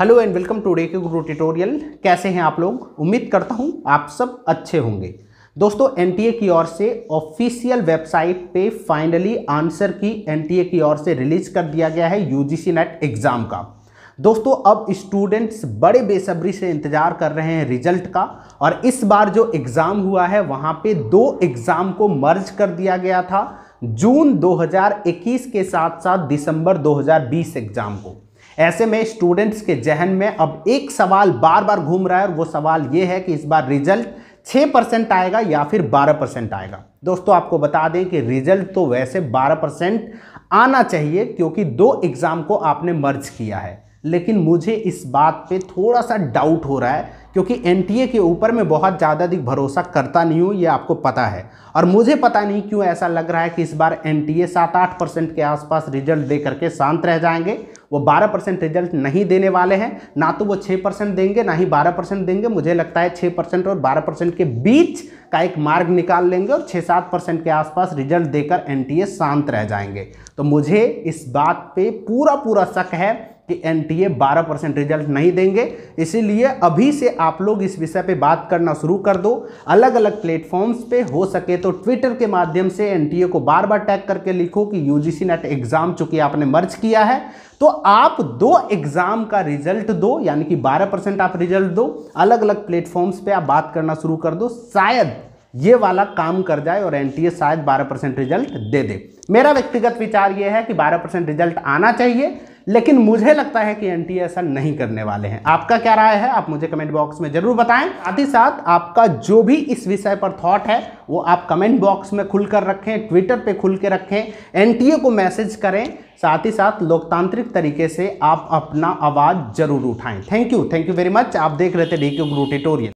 hello and welcome to D K Guru tutorial कैसे हैं आप लोग उम्मीद करता हूं आप सब अच्छे होंगे दोस्तों एनटीए की ओर से ऑफिशियल वेबसाइट पे फाइनली आंसर की एनटीए की ओर से रिलीज कर दिया गया है यूजीसी नेट एग्ज़ाम का दोस्तों अब स्टूडेंट्स बड़े बेसब्री से इंतज़ार कर रहे हैं रिजल्ट का और इस बार जो एग्ज़ाम हुआ है वहाँ पर दो एग्ज़ाम को मर्ज कर दिया गया था जून दो के साथ साथ दिसंबर दो एग्ज़ाम को ऐसे में स्टूडेंट्स के जहन में अब एक सवाल बार बार घूम रहा है और वो सवाल ये है कि इस बार रिजल्ट छः परसेंट आएगा या फिर बारह परसेंट आएगा दोस्तों आपको बता दें कि रिजल्ट तो वैसे बारह परसेंट आना चाहिए क्योंकि दो एग्ज़ाम को आपने मर्ज किया है लेकिन मुझे इस बात पे थोड़ा सा डाउट हो रहा है क्योंकि एन के ऊपर मैं बहुत ज़्यादा अधिक भरोसा करता नहीं हूँ ये आपको पता है और मुझे पता नहीं क्यों ऐसा लग रहा है कि इस बार एन टी ए सात आठ परसेंट के आसपास रिजल्ट दे करके शांत रह जाएंगे वो बारह परसेंट रिजल्ट नहीं देने वाले हैं ना तो वो छः परसेंट देंगे ना ही बारह परसेंट देंगे मुझे लगता है छः परसेंट और बारह परसेंट के बीच का एक मार्ग निकाल लेंगे और छः सात परसेंट के आसपास रिजल्ट देकर एन शांत रह जाएंगे तो मुझे इस बात पर पूरा पूरा शक है कि एनटीए 12 परसेंट रिजल्ट नहीं देंगे इसीलिए अभी से आप लोग इस विषय पे बात करना शुरू कर दो अलग अलग प्लेटफॉर्म्स पे हो सके तो ट्विटर के माध्यम से एनटीए को बार बार टैग करके लिखो कि यूजीसी नेट एग्जाम चूंकि आपने मर्ज किया है तो आप दो एग्जाम का रिजल्ट दो यानी कि 12 परसेंट आप रिजल्ट दो अलग अलग प्लेटफॉर्म्स पे आप बात करना शुरू कर दो शायद ये वाला काम कर जाए और एनटीए शायद 12 परसेंट रिजल्ट दे दे मेरा व्यक्तिगत विचार ये है कि 12 परसेंट रिजल्ट आना चाहिए लेकिन मुझे लगता है कि एन ऐसा नहीं करने वाले हैं आपका क्या राय है आप मुझे कमेंट बॉक्स में जरूर बताएं साथ ही साथ आपका जो भी इस विषय पर थॉट है वो आप कमेंट बॉक्स में खुलकर रखें ट्विटर पे खुल के रखें एनटीए को मैसेज करें साथ ही साथ लोकतांत्रिक तरीके से आप अपना आवाज़ जरूर उठाएं thank you thank you very much आप देख रहे थे डी क्यू